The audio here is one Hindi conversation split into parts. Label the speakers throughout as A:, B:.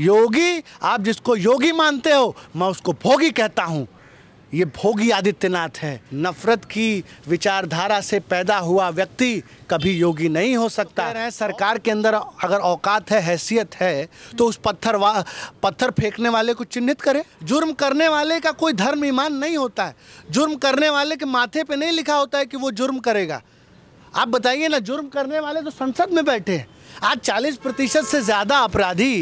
A: योगी आप जिसको योगी मानते हो मैं उसको भोगी कहता हूँ ये भोगी आदित्यनाथ है नफरत की विचारधारा से पैदा हुआ व्यक्ति कभी योगी नहीं हो सकता कह रहे हैं सरकार के अंदर अगर औकात है हैसियत है तो उस पत्थर वा पत्थर फेंकने वाले को चिन्हित करें जुर्म करने वाले का कोई धर्म ईमान नहीं होता है जुर्म करने वाले के माथे पे नहीं लिखा होता है कि वो जुर्म करेगा आप बताइए ना जुर्म करने वाले तो संसद में बैठे हैं आज चालीस प्रतिशत से ज़्यादा अपराधी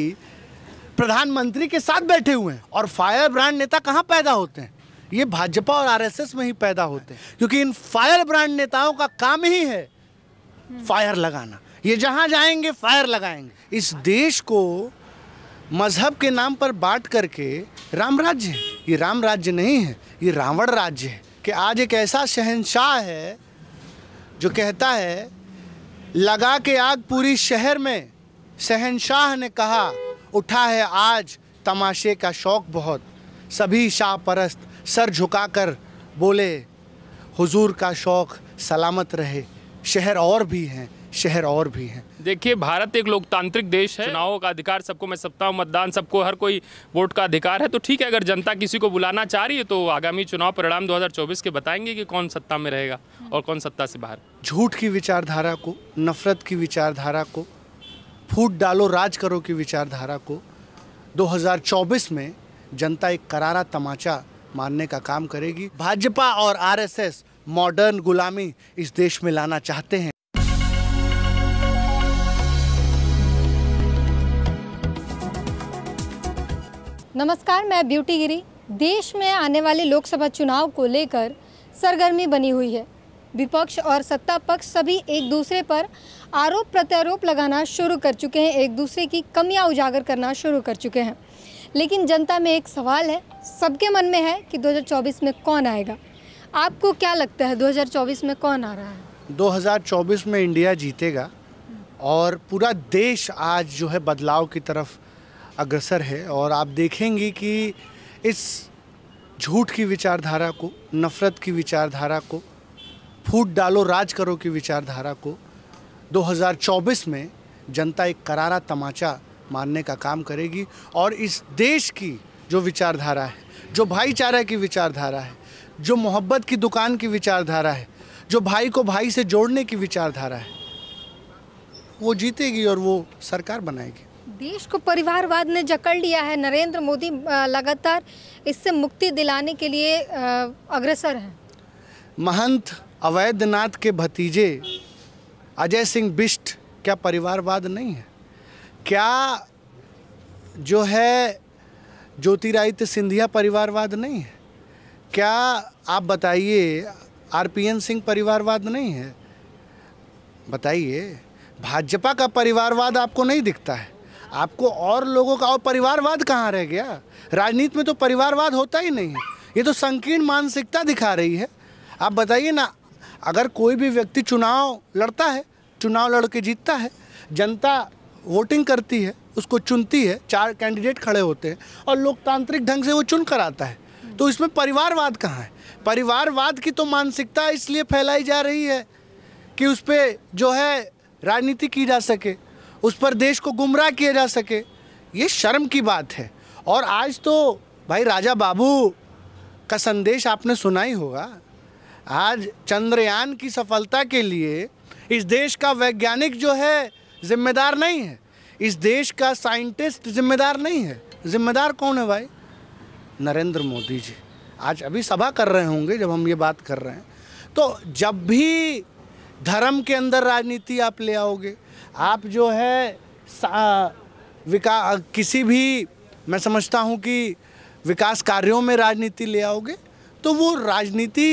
A: प्रधानमंत्री के साथ बैठे हुए हैं और फायर ब्रांड नेता कहाँ पैदा होते हैं ये भाजपा और आरएसएस में ही पैदा होते हैं क्योंकि इन फायर ब्रांड नेताओं का काम ही है फायर लगाना ये जहाँ जाएंगे फायर लगाएंगे इस देश को मजहब के नाम पर बांट करके राम राज्य है ये राम राज्य नहीं है ये रावण राज्य है कि आज एक ऐसा शहनशाह है जो कहता है लगा के आग पूरी शहर में शहनशाह ने कहा उठा है आज तमाशे का शौक बहुत सभी शाह परस्त सर झुकाकर बोले हुजूर का शौक सलामत रहे शहर और भी हैं शहर और भी हैं
B: देखिए भारत एक लोकतांत्रिक देश है चुनावों का अधिकार सबको मैं सप्ताह हूँ मतदान सबको हर कोई वोट का अधिकार है तो ठीक है अगर जनता किसी को बुलाना चाह रही है तो आगामी चुनाव परिणाम 2024 के बताएंगे कि कौन सत्ता में रहेगा और कौन सत्ता से बाहर
A: झूठ की विचारधारा को नफरत की विचारधारा को फूट डालो राज करो की विचारधारा को 2024 में जनता एक करारा तमाचा मारने का काम करेगी भाजपा और आरएसएस मॉडर्न गुलामी इस देश में लाना चाहते हैं
C: नमस्कार मैं ब्यूटी गिरी देश में आने वाले लोकसभा चुनाव को लेकर सरगर्मी बनी हुई है विपक्ष और सत्ता पक्ष सभी एक दूसरे पर आरोप प्रत्यारोप लगाना शुरू कर चुके हैं एक दूसरे की कमियां उजागर करना शुरू कर चुके हैं लेकिन जनता में एक सवाल है सबके मन में है कि 2024 में कौन आएगा आपको क्या लगता है 2024 में कौन आ रहा
A: है 2024 में इंडिया जीतेगा और पूरा देश आज जो है बदलाव की तरफ अग्रसर है और आप देखेंगे कि इस झूठ की विचारधारा को नफ़रत की विचारधारा को फूट डालो राज करो की विचारधारा को 2024 में जनता एक करारा तमाचा मारने का काम करेगी और इस देश की जो विचारधारा है जो भाईचारा की विचारधारा है जो मोहब्बत की दुकान की विचारधारा है जो भाई को भाई से जोड़ने की विचारधारा है वो जीतेगी और वो सरकार बनाएगी
C: देश को परिवारवाद ने जकड़ लिया है नरेंद्र मोदी लगातार इससे मुक्ति दिलाने के लिए अग्रसर हैं
A: महंत अवैधनाथ के भतीजे अजय सिंह बिष्ट क्या परिवारवाद नहीं है क्या जो है ज्योतिरादित्य सिंधिया परिवारवाद नहीं है क्या आप बताइए आरपीएन सिंह परिवारवाद नहीं है बताइए भाजपा का परिवारवाद आपको नहीं दिखता है आपको और लोगों का और परिवारवाद कहाँ रह गया राजनीति में तो परिवारवाद होता ही नहीं है ये तो संकीर्ण मानसिकता दिखा रही है आप बताइए ना अगर कोई भी व्यक्ति चुनाव लड़ता है चुनाव लड़ के जीतता है जनता वोटिंग करती है उसको चुनती है चार कैंडिडेट खड़े होते हैं और लोकतांत्रिक ढंग से वो चुन कर आता है तो इसमें परिवारवाद कहाँ है परिवारवाद की तो मानसिकता इसलिए फैलाई जा रही है कि उस पर जो है राजनीति की जा सके उस पर देश को गुमराह किया जा सके ये शर्म की बात है और आज तो भाई राजा बाबू का संदेश आपने सुना ही होगा आज चंद्रयान की सफलता के लिए इस देश का वैज्ञानिक जो है जिम्मेदार नहीं है इस देश का साइंटिस्ट जिम्मेदार नहीं है जिम्मेदार कौन है भाई नरेंद्र मोदी जी आज अभी सभा कर रहे होंगे जब हम ये बात कर रहे हैं तो जब भी धर्म के अंदर राजनीति आप ले आओगे आप जो है विका किसी भी मैं समझता हूँ कि विकास कार्यों में राजनीति ले आओगे तो वो राजनीति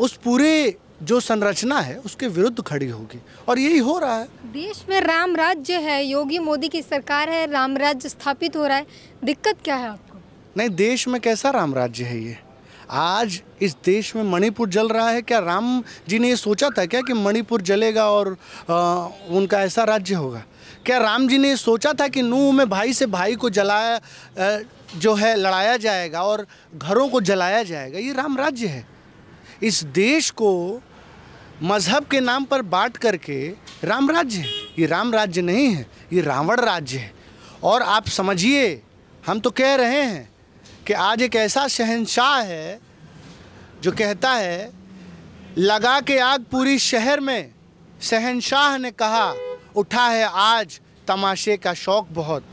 A: उस पूरे जो संरचना है उसके विरुद्ध खड़ी होगी और यही हो रहा है
C: देश में राम राज्य है योगी मोदी की सरकार है राम राज्य स्थापित हो रहा है दिक्कत क्या है आपको
A: नहीं देश में कैसा राम राज्य है ये आज इस देश में मणिपुर जल रहा है क्या राम जी ने ये सोचा था क्या कि मणिपुर जलेगा और आ, उनका ऐसा राज्य होगा क्या राम जी ने सोचा था कि नूह में भाई से भाई को जलाया जो है लड़ाया जाएगा और घरों को जलाया जाएगा ये राम राज्य है इस देश को मजहब के नाम पर बांट करके राम राज्य है ये राम राज्य नहीं है ये रावण राज्य है और आप समझिए हम तो कह रहे हैं कि आज एक ऐसा शहनशाह है जो कहता है लगा के आग पूरी शहर में शहनशाह ने कहा उठा है आज तमाशे का शौक बहुत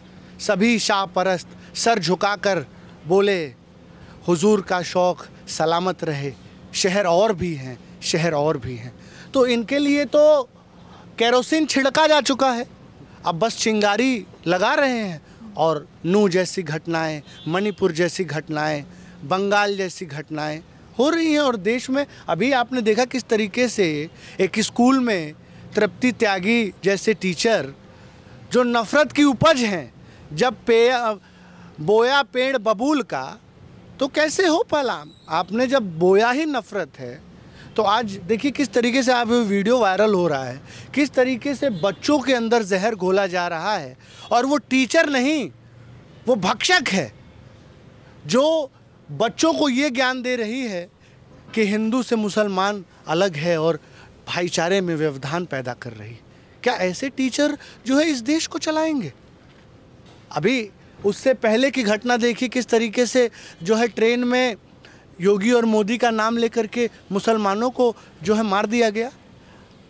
A: सभी शाह परस्त सर झुकाकर बोले हुजूर का शौक सलामत रहे शहर और भी हैं शहर और भी हैं तो इनके लिए तो कैरोसिन छिड़का जा चुका है अब बस चिंगारी लगा रहे हैं और नू जैसी घटनाएं मणिपुर जैसी घटनाएं बंगाल जैसी घटनाएं हो रही हैं और देश में अभी आपने देखा किस तरीके से एक स्कूल में तृप्ति त्यागी जैसे टीचर जो नफ़रत की उपज हैं जब पे बोया पेड़ बबूल का तो कैसे हो पलाम आपने जब बोया ही नफरत है तो आज देखिए किस तरीके से आप वीडियो वायरल हो रहा है किस तरीके से बच्चों के अंदर जहर घोला जा रहा है और वो टीचर नहीं वो भक्षक है जो बच्चों को ये ज्ञान दे रही है कि हिंदू से मुसलमान अलग है और भाईचारे में व्यवधान पैदा कर रही क्या ऐसे टीचर जो है इस देश को चलाएंगे अभी उससे पहले की घटना देखी किस तरीके से जो है ट्रेन में योगी और मोदी का नाम लेकर के मुसलमानों को जो है मार दिया गया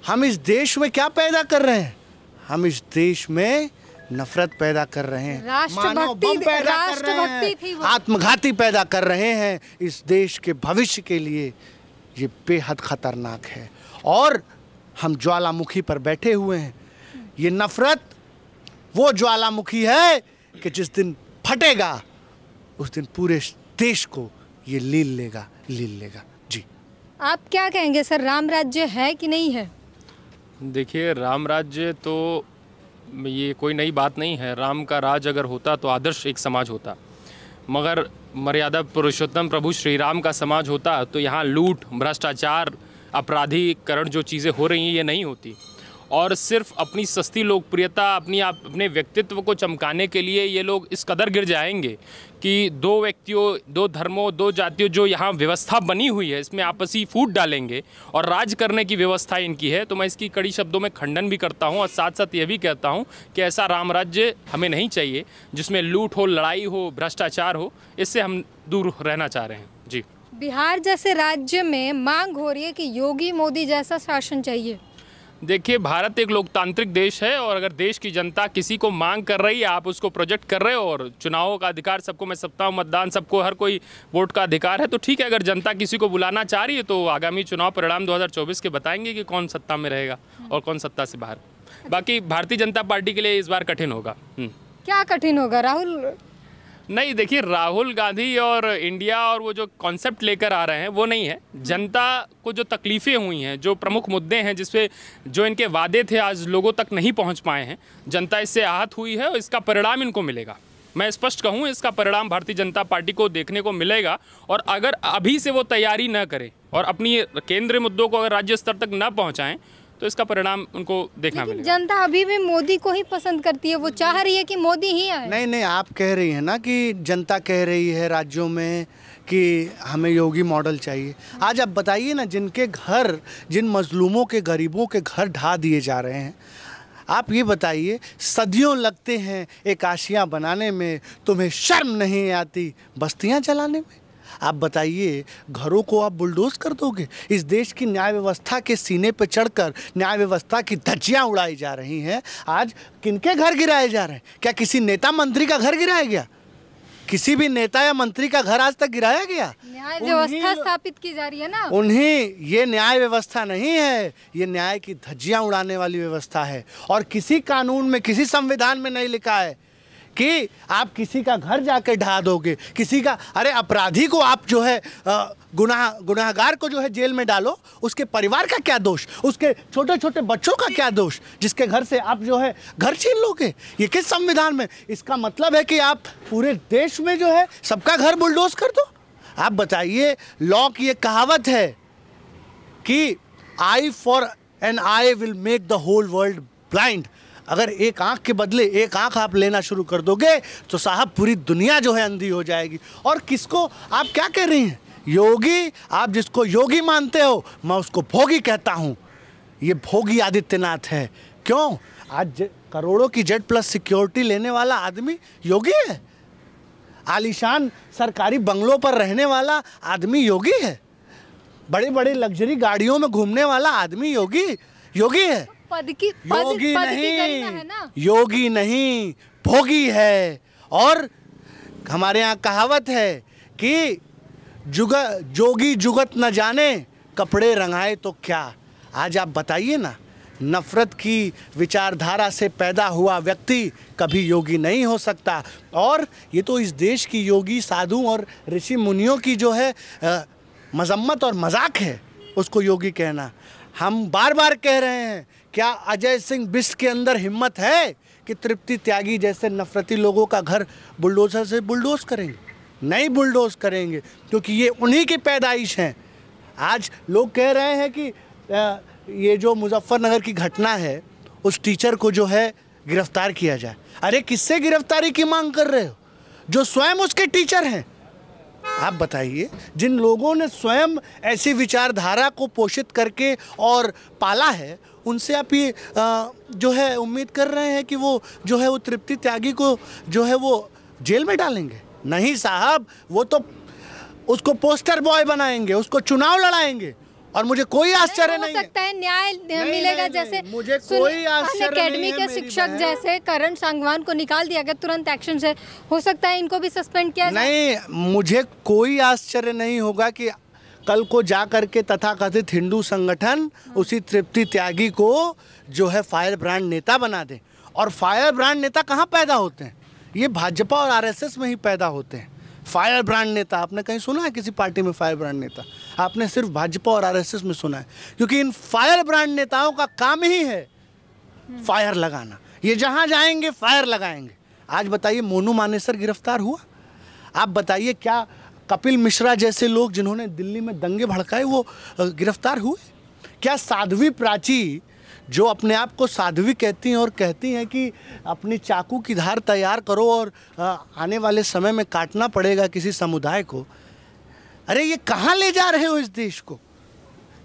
A: हम इस देश में क्या पैदा कर रहे हैं हम इस देश में नफरत पैदा कर रहे हैं
C: राष्ट्रभक्ति पैदा कर रहे हैं आत्मघाती
A: पैदा कर रहे हैं इस देश के भविष्य के लिए ये बेहद खतरनाक है और हम ज्वालामुखी पर बैठे हुए हैं ये नफरत वो ज्वालामुखी है कि जिस दिन फटेगा उस दिन पूरे देश को ये लील लेगा लील
B: लेगा जी
C: आप क्या कहेंगे सर राम राज्य है कि नहीं है
B: देखिए राम राज्य तो ये कोई नई बात नहीं है राम का राज अगर होता तो आदर्श एक समाज होता मगर मर्यादा पुरुषोत्तम प्रभु श्री राम का समाज होता तो यहाँ लूट भ्रष्टाचार अपराधीकरण जो चीज़ें हो रही हैं ये नहीं होती और सिर्फ अपनी सस्ती लोकप्रियता अपनी आप अपने व्यक्तित्व को चमकाने के लिए ये लोग इस कदर गिर जाएंगे कि दो व्यक्तियों दो धर्मों दो जातियों जो यहाँ व्यवस्था बनी हुई है इसमें आपसी फूट डालेंगे और राज करने की व्यवस्था इनकी है तो मैं इसकी कड़ी शब्दों में खंडन भी करता हूँ और साथ साथ ये भी कहता हूँ कि ऐसा राम राज्य हमें नहीं चाहिए जिसमें लूट हो लड़ाई हो भ्रष्टाचार हो इससे हम दूर रहना चाह रहे हैं जी
C: बिहार जैसे राज्य में मांग हो रही है कि योगी मोदी जैसा शासन चाहिए
B: देखिए भारत एक लोकतांत्रिक देश है और अगर देश की जनता किसी को मांग कर रही है आप उसको प्रोजेक्ट कर रहे हो और चुनावों का अधिकार सबको मैं सप्ताह मतदान सबको हर कोई वोट का अधिकार है तो ठीक है अगर जनता किसी को बुलाना चाह रही है तो आगामी चुनाव परिणाम 2024 के बताएंगे कि कौन सत्ता में रहेगा और कौन सत्ता से बाहर बाकी भारतीय जनता पार्टी के लिए इस बार कठिन होगा हम्म।
C: क्या कठिन होगा राहुल
B: नहीं देखिए राहुल गांधी और इंडिया और वो जो कॉन्सेप्ट लेकर आ रहे हैं वो नहीं है हम्म। जनता को जो तकलीफ़ें हुई हैं जो प्रमुख मुद्दे हैं जिसपे जो इनके वादे थे आज लोगों तक नहीं पहुंच पाए हैं जनता इससे आहत हुई है और इसका परिणाम इनको मिलेगा मैं स्पष्ट कहूँ इसका परिणाम भारतीय जनता पार्टी को देखने को मिलेगा और अगर अभी से वो तैयारी न करें और अपनी केंद्रीय मुद्दों को अगर राज्य स्तर तक न पहुँचाएँ तो इसका परिणाम उनको देखना लेकिन
C: जनता अभी भी मोदी को ही पसंद करती है वो चाह रही है कि मोदी ही आए
A: नहीं नहीं आप कह रही है ना कि जनता कह रही है राज्यों में कि हमें योगी मॉडल चाहिए आज आप बताइए ना जिनके घर जिन मजलूमों के गरीबों के घर ढा दिए जा रहे हैं आप ये बताइए सदियों लगते हैं एक आशियाँ बनाने में तुम्हें शर्म नहीं आती बस्तियाँ चलाने में आप बताइए घरों को आप बुलडोज कर दोगे इस देश की न्याय व्यवस्था के सीने पर चढ़कर न्याय व्यवस्था की धज्जियाँ उड़ाई जा रही हैं आज किनके घर गिराए जा रहे हैं क्या किसी नेता मंत्री का घर गिराया गया किसी भी नेता या मंत्री का घर आज तक गिराया गया
C: न्याय व्यवस्था स्थापित की जा रही है ना उन्हें
A: ये न्याय व्यवस्था नहीं है ये न्याय की धज्जियां उड़ाने वाली व्यवस्था है और किसी कानून में किसी संविधान में नहीं लिखा है कि आप किसी का घर जाकर ढहा दोगे किसी का अरे अपराधी को आप जो है गुनाह गुनाहगार को जो है जेल में डालो उसके परिवार का क्या दोष उसके छोटे छोटे बच्चों का क्या दोष जिसके घर से आप जो है घर छीन लोगे ये किस संविधान में इसका मतलब है कि आप पूरे देश में जो है सबका घर बुलडोज कर दो आप बताइए लॉ की एक कहावत है कि eye for and eye will make the whole world blind अगर एक आंख के बदले एक आंख आप लेना शुरू कर दोगे तो साहब पूरी दुनिया जो है अंधी हो जाएगी और किसको आप क्या कह रही हैं योगी आप जिसको योगी मानते हो मैं उसको भोगी कहता हूँ ये भोगी आदित्यनाथ है क्यों आज करोड़ों की जेड प्लस सिक्योरिटी लेने वाला आदमी योगी है आलिशान सरकारी बंगलों पर रहने वाला आदमी योगी है बड़े बड़े लग्जरी गाड़ियों में घूमने वाला आदमी योगी योगी है
C: पद की पद, योगी पद नहीं की है ना
A: योगी नहीं भोगी है और हमारे यहाँ कहावत है कि जुग जोगी जुगत न जाने कपड़े रंगाए तो क्या आज आप बताइए ना नफ़रत की विचारधारा से पैदा हुआ व्यक्ति कभी योगी नहीं हो सकता और ये तो इस देश की योगी साधु और ऋषि मुनियों की जो है मजम्मत और मजाक है उसको योगी कहना हम बार बार कह रहे हैं क्या अजय सिंह बिस्ट के अंदर हिम्मत है कि तृप्ति त्यागी जैसे नफरती लोगों का घर बुलडोजर से बुलडोज करेंगे नहीं बुलडोज करेंगे क्योंकि ये उन्हीं की पैदाइश हैं आज लोग कह रहे हैं कि ये जो मुजफ्फरनगर की घटना है उस टीचर को जो है गिरफ्तार किया जाए अरे किससे गिरफ्तारी की मांग कर रहे हो जो स्वयं उसके टीचर हैं आप बताइए जिन लोगों ने स्वयं ऐसी विचारधारा को पोषित करके और पाला है उनसे आप ये आ, जो है उम्मीद कर रहे हैं कि वो जो है वो तृप्ति त्यागी को जो है वो जेल में डालेंगे नहीं साहब वो तो उसको पोस्टर बॉय बनाएंगे उसको चुनाव लड़ाएंगे और मुझे कोई आश्चर्य नहीं, नहीं
C: सकता है न्याय मिलेगा जैसे मुझे कोई अकेडमी के शिक्षक जैसे करण सांगवान को निकाल दिया गया तुरंत एक्शन से हो सकता है इनको भी सस्पेंड किया नहीं
A: मुझे कोई आश्चर्य नहीं होगा कि कल को जा करके तथाकथित हिंदू संगठन हाँ। उसी तृप्ति त्यागी को जो है फायर ब्रांड नेता बना दे और फायर ब्रांड नेता कहाँ पैदा होते हैं ये भाजपा और आरएसएस में ही पैदा होते हैं फायर ब्रांड नेता आपने कहीं सुना है किसी पार्टी में फायर ब्रांड नेता आपने सिर्फ भाजपा और आरएसएस में सुना है क्योंकि इन फायर ब्रांड नेताओं का काम ही है फायर लगाना ये जहाँ जाएंगे फायर लगाएंगे आज बताइए मोनू मानेसर गिरफ्तार हुआ आप बताइए क्या कपिल मिश्रा जैसे लोग जिन्होंने दिल्ली में दंगे भड़काए वो गिरफ्तार हुए क्या साध्वी प्राची जो अपने आप को साध्वी कहती हैं और कहती हैं कि अपनी चाकू की धार तैयार करो और आने वाले समय में काटना पड़ेगा किसी समुदाय को अरे ये कहाँ ले जा रहे हो इस देश को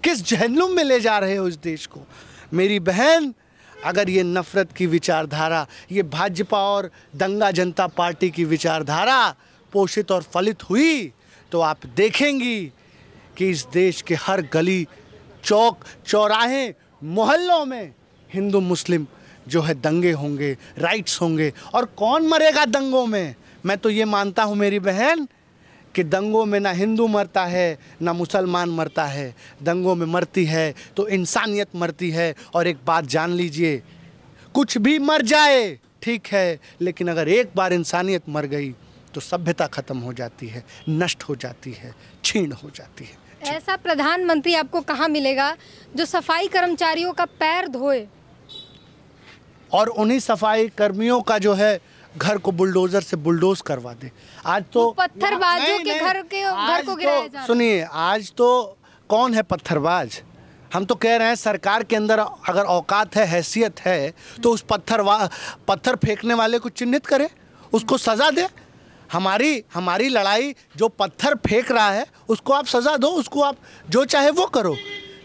A: किस जहनुम में ले जा रहे हो इस देश को मेरी बहन अगर ये नफ़रत की विचारधारा ये भाजपा और दंगा जनता पार्टी की विचारधारा पोषित और फलित हुई तो आप देखेंगी कि इस देश के हर गली चौक चौराहे मोहल्लों में हिंदू मुस्लिम जो है दंगे होंगे राइट्स होंगे और कौन मरेगा दंगों में मैं तो ये मानता हूँ मेरी बहन कि दंगों में ना हिंदू मरता है ना मुसलमान मरता है दंगों में मरती है तो इंसानियत मरती है और एक बात जान लीजिए कुछ भी मर जाए ठीक है लेकिन अगर एक बार इंसानियत मर गई तो सभ्यता खत्म हो जाती है नष्ट हो जाती है छीण हो जाती है
C: ऐसा प्रधानमंत्री आपको कहाँ मिलेगा जो सफाई कर्मचारियों का पैर धोए
A: और उन्हीं सफाई कर्मियों का जो है घर को बुलडोजर से बुलडोज करवा दे आज तो पत्थरबाजों के घर के घर को गिराया तो- रहा सुनिए आज तो कौन है पत्थरबाज हम तो कह रहे हैं सरकार के अंदर अगर औकात है हैसियत है तो उस पत्थर पत्थर फेंकने वाले को चिन्हित करे उसको सज़ा दे हमारी हमारी लड़ाई जो पत्थर फेंक रहा है उसको आप सज़ा दो उसको आप जो चाहे वो करो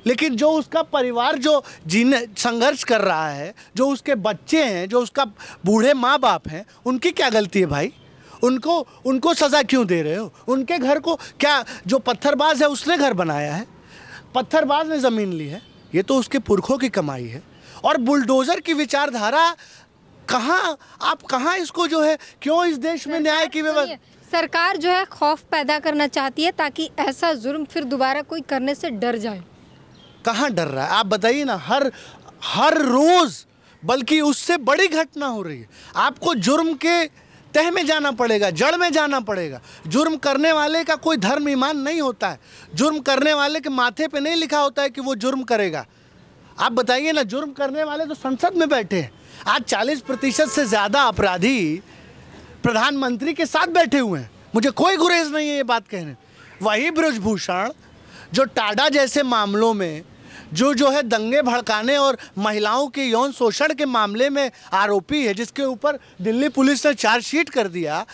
A: लेकिन जो उसका परिवार जो जीने संघर्ष कर रहा है जो उसके बच्चे हैं जो उसका बूढ़े माँ बाप हैं उनकी क्या गलती है भाई उनको उनको सज़ा क्यों दे रहे हो उनके घर को क्या जो पत्थरबाज है उसने घर बनाया है पत्थरबाज ने ज़मीन ली है ये तो उसके पुरखों की कमाई है और बुलडोज़र की विचारधारा कहाँ आप कहाँ इसको जो है क्यों इस देश में न्याय की व्यवस्था
C: सरकार जो है खौफ पैदा करना चाहती है ताकि ऐसा जुर्म फिर दोबारा कोई करने से डर जाए
A: कहाँ डर रहा है आप बताइए ना हर हर रोज़ बल्कि उससे बड़ी घटना हो रही है आपको जुर्म के तह में जाना पड़ेगा जड़ में जाना पड़ेगा जुर्म करने वाले का कोई धर्म ईमान नहीं होता है जुर्म करने वाले के माथे पे नहीं लिखा होता है कि वो जुर्म करेगा आप बताइए ना जुर्म करने वाले तो संसद में बैठे हैं आज 40 प्रतिशत से ज़्यादा अपराधी प्रधानमंत्री के साथ बैठे हुए हैं मुझे कोई गुरेज नहीं है ये बात कहने वही ब्रजभूषण जो टाडा जैसे मामलों में जो जो है दंगे भड़काने और महिलाओं के यौन शोषण के मामले में आरोपी है जिसके ऊपर दिल्ली पुलिस ने चार्जशीट कर दिया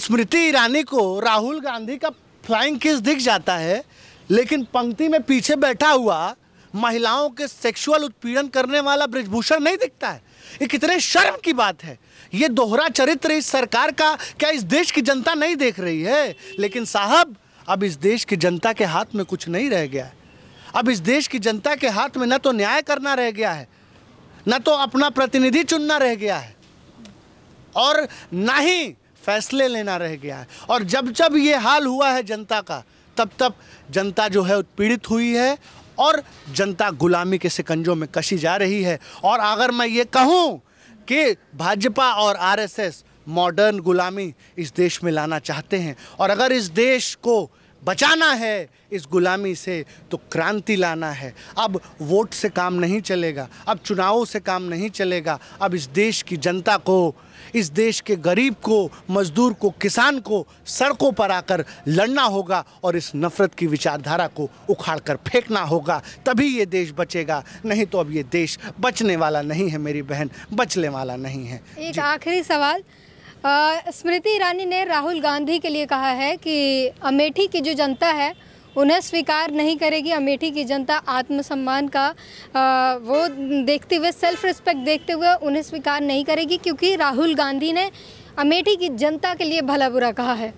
A: स्मृति ईरानी को राहुल गांधी का फ्लाइंग किस दिख जाता है लेकिन पंक्ति में पीछे बैठा हुआ महिलाओं के सेक्सुअल उत्पीड़न करने वाला ब्रजभूषण नहीं दिखता है ये कितने शर्म की बात है ये दोहरा चरित्र इस सरकार का क्या इस देश की जनता नहीं देख रही है लेकिन साहब अब इस देश की जनता के हाथ में कुछ नहीं रह गया है अब इस देश की जनता के हाथ में न तो न्याय करना रह गया है न तो अपना प्रतिनिधि चुनना रह गया है और ना ही फैसले लेना रह गया है और जब जब ये हाल हुआ है जनता का तब तब जनता जो है उत्पीड़ित हुई है और जनता गुलामी के सिकंजों में कसी जा रही है और अगर मैं ये कहूँ कि भाजपा और आरएसएस मॉडर्न गुलामी इस देश में लाना चाहते हैं और अगर इस देश को बचाना है इस गुलामी से तो क्रांति लाना है अब वोट से काम नहीं चलेगा अब चुनावों से काम नहीं चलेगा अब इस देश की जनता को इस देश के गरीब को मजदूर को किसान को सड़कों पर आकर लड़ना होगा और इस नफ़रत की विचारधारा को उखाड़ कर फेंकना होगा तभी ये देश बचेगा नहीं तो अब ये देश बचने वाला नहीं है मेरी बहन बचने वाला नहीं है
C: एक आखिरी सवाल स्मृति ईरानी ने राहुल गांधी के लिए कहा है कि अमेठी की जो जनता है उन्हें स्वीकार नहीं करेगी अमेठी की जनता आत्मसम्मान का आ, वो देखते हुए सेल्फ रिस्पेक्ट देखते हुए उन्हें स्वीकार नहीं करेगी क्योंकि राहुल गांधी ने अमेठी की जनता के लिए भला बुरा कहा है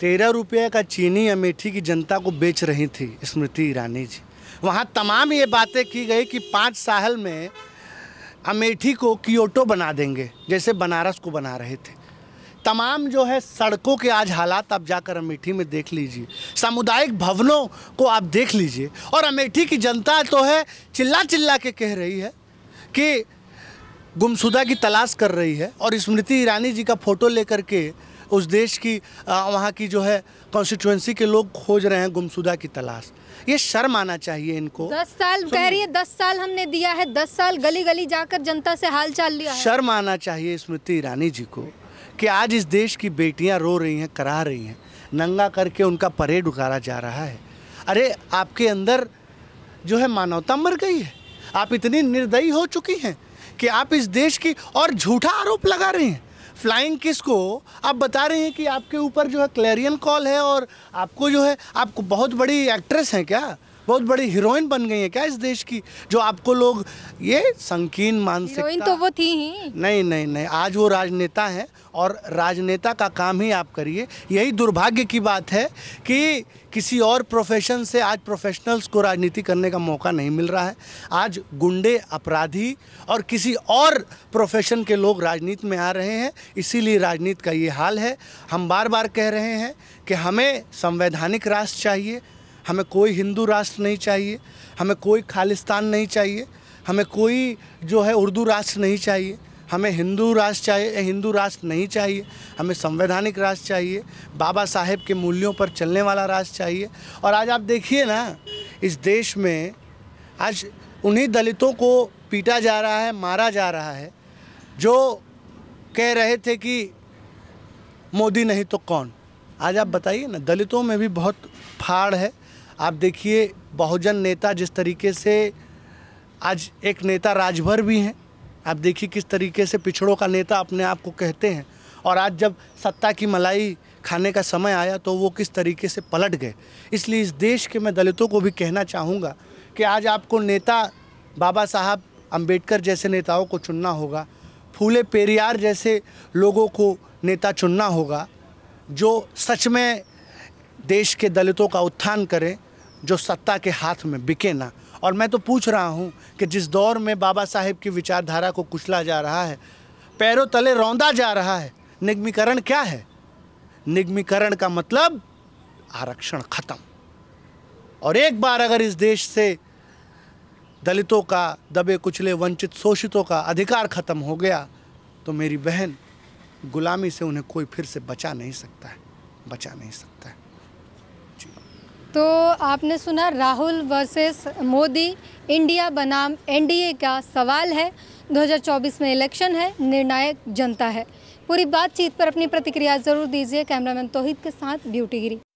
A: तेरह रुपये का चीनी अमेठी की जनता को बेच रही थी स्मृति ईरानी जी वहाँ तमाम ये बातें की गई कि पाँच साल में अमेठी को कियोटो बना देंगे जैसे बनारस को बना रहे थे तमाम जो है सड़कों के आज हालात आप जाकर अमेठी में देख लीजिए सामुदायिक भवनों को आप देख लीजिए और अमेठी की जनता तो है चिल्ला चिल्ला के कह रही है कि गुमशुदा की तलाश कर रही है और स्मृति ईरानी जी का फ़ोटो लेकर के उस देश की वहाँ की जो है कॉन्स्टिट्यूंसी के लोग खोज रहे हैं गुमशुदा की तलाश ये शर्म आना चाहिए इनको दस
C: साल कह रही है दस साल हमने दिया है दस साल गली गली जाकर जनता से हाल चाल लिया
A: शर्म आना चाहिए स्मृति ईरानी जी को कि आज इस देश की बेटियां रो रही हैं करा रही हैं नंगा करके उनका परेड उकारा जा रहा है अरे आपके अंदर जो है मानवता मर गई है आप इतनी निर्दयी हो चुकी हैं कि आप इस देश की और झूठा आरोप लगा रही हैं फ्लाइंग किस को आप बता रही हैं कि आपके ऊपर जो है क्लैरियन कॉल है और आपको जो है आप बहुत बड़ी एक्ट्रेस हैं क्या बहुत बड़ी हीरोइन बन गई है क्या इस देश की जो आपको लोग ये संकीर्ण मानसिक तो वो थी ही नहीं नहीं नहीं आज वो राजनेता है और राजनेता का काम ही आप करिए यही दुर्भाग्य की बात है कि किसी और प्रोफेशन से आज प्रोफेशनल्स को राजनीति करने का मौका नहीं मिल रहा है आज गुंडे अपराधी और किसी और प्रोफेशन के लोग राजनीति में आ रहे हैं इसीलिए राजनीति का ये हाल है हम बार बार कह रहे हैं कि हमें संवैधानिक राष्ट्र चाहिए हमें कोई हिंदू राष्ट्र नहीं चाहिए हमें कोई खालिस्तान नहीं चाहिए हमें कोई जो है उर्दू राष्ट्र नहीं चाहिए हमें हिंदू राष्ट्र चाहिए हिंदू राष्ट्र नहीं चाहिए हमें संवैधानिक राष्ट्र चाहिए बाबा साहेब के मूल्यों पर चलने वाला राष्ट्र चाहिए और आज आप देखिए ना इस देश में आज उन्हीं दलितों को पीटा जा रहा है मारा जा रहा है जो कह रहे थे कि मोदी नहीं तो कौन आज आप बताइए ना दलितों में भी बहुत फाड़ है आप देखिए बहुजन नेता जिस तरीके से आज एक नेता राजभर भी हैं आप देखिए किस तरीके से पिछड़ों का नेता अपने आप को कहते हैं और आज जब सत्ता की मलाई खाने का समय आया तो वो किस तरीके से पलट गए इसलिए इस देश के मैं दलितों को भी कहना चाहूँगा कि आज आपको नेता बाबा साहब अंबेडकर जैसे नेताओं को चुनना होगा फूले पेरियार जैसे लोगों को नेता चुनना होगा जो सच में देश के दलितों का उत्थान करें जो सत्ता के हाथ में बिके ना और मैं तो पूछ रहा हूँ कि जिस दौर में बाबा साहेब की विचारधारा को कुचला जा रहा है पैरों तले रौंदा जा रहा है निगमीकरण क्या है निगमीकरण का मतलब आरक्षण ख़त्म और एक बार अगर इस देश से दलितों का दबे कुचले वंचित शोषितों का अधिकार ख़त्म हो गया तो मेरी बहन गुलामी से उन्हें कोई फिर से बचा नहीं सकता है बचा नहीं सकता है
C: तो आपने सुना राहुल वर्सेस मोदी इंडिया बनाम एनडीए का सवाल है 2024 में इलेक्शन है निर्णायक जनता है पूरी बातचीत पर अपनी प्रतिक्रिया ज़रूर दीजिए कैमरामैन तोहित के साथ ब्यूटी गिरी